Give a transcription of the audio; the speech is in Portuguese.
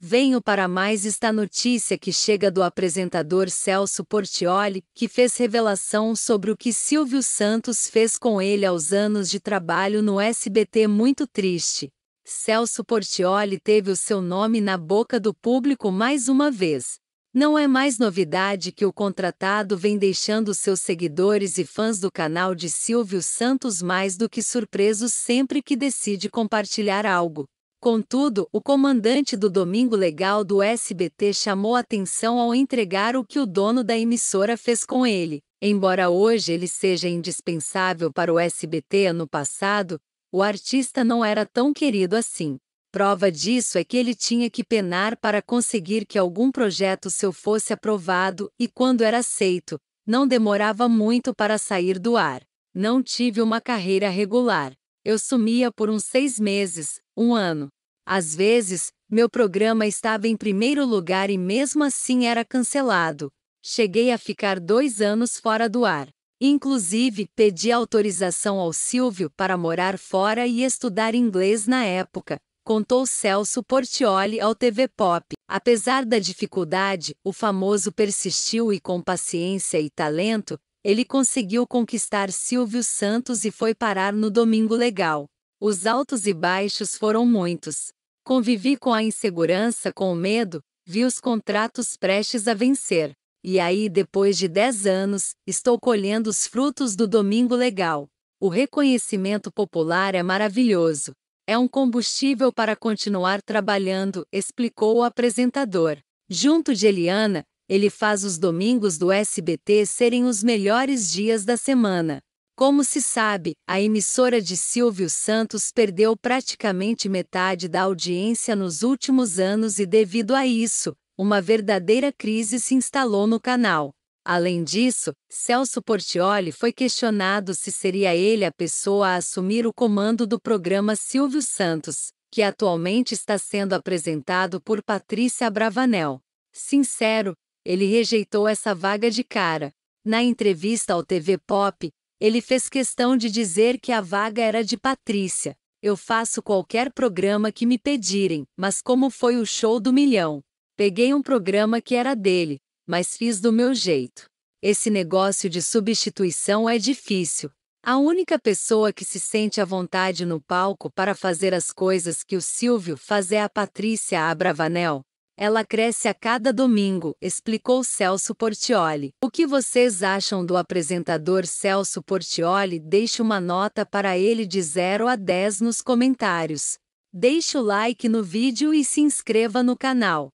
Venho para mais esta notícia que chega do apresentador Celso Portioli, que fez revelação sobre o que Silvio Santos fez com ele aos anos de trabalho no SBT muito triste. Celso Portioli teve o seu nome na boca do público mais uma vez. Não é mais novidade que o contratado vem deixando seus seguidores e fãs do canal de Silvio Santos mais do que surpresos sempre que decide compartilhar algo. Contudo, o comandante do Domingo Legal do SBT chamou atenção ao entregar o que o dono da emissora fez com ele. Embora hoje ele seja indispensável para o SBT ano passado, o artista não era tão querido assim. Prova disso é que ele tinha que penar para conseguir que algum projeto seu fosse aprovado e, quando era aceito, não demorava muito para sair do ar. Não tive uma carreira regular. Eu sumia por uns seis meses, um ano. Às vezes, meu programa estava em primeiro lugar e mesmo assim era cancelado. Cheguei a ficar dois anos fora do ar. Inclusive, pedi autorização ao Silvio para morar fora e estudar inglês na época, contou Celso Portioli ao TV Pop. Apesar da dificuldade, o famoso persistiu e, com paciência e talento, ele conseguiu conquistar Silvio Santos e foi parar no Domingo Legal. Os altos e baixos foram muitos. Convivi com a insegurança, com o medo, vi os contratos prestes a vencer. E aí, depois de 10 anos, estou colhendo os frutos do Domingo Legal. O reconhecimento popular é maravilhoso. É um combustível para continuar trabalhando, explicou o apresentador. Junto de Eliana, ele faz os domingos do SBT serem os melhores dias da semana. Como se sabe, a emissora de Silvio Santos perdeu praticamente metade da audiência nos últimos anos e, devido a isso, uma verdadeira crise se instalou no canal. Além disso, Celso Portioli foi questionado se seria ele a pessoa a assumir o comando do programa Silvio Santos, que atualmente está sendo apresentado por Patrícia Bravanel. Sincero, ele rejeitou essa vaga de cara. Na entrevista ao TV Pop, ele fez questão de dizer que a vaga era de Patrícia. Eu faço qualquer programa que me pedirem, mas como foi o show do milhão? Peguei um programa que era dele, mas fiz do meu jeito. Esse negócio de substituição é difícil. A única pessoa que se sente à vontade no palco para fazer as coisas que o Silvio faz é a Patrícia Abravanel. Ela cresce a cada domingo, explicou Celso Portioli. O que vocês acham do apresentador Celso Portioli? Deixe uma nota para ele de 0 a 10 nos comentários. Deixe o like no vídeo e se inscreva no canal.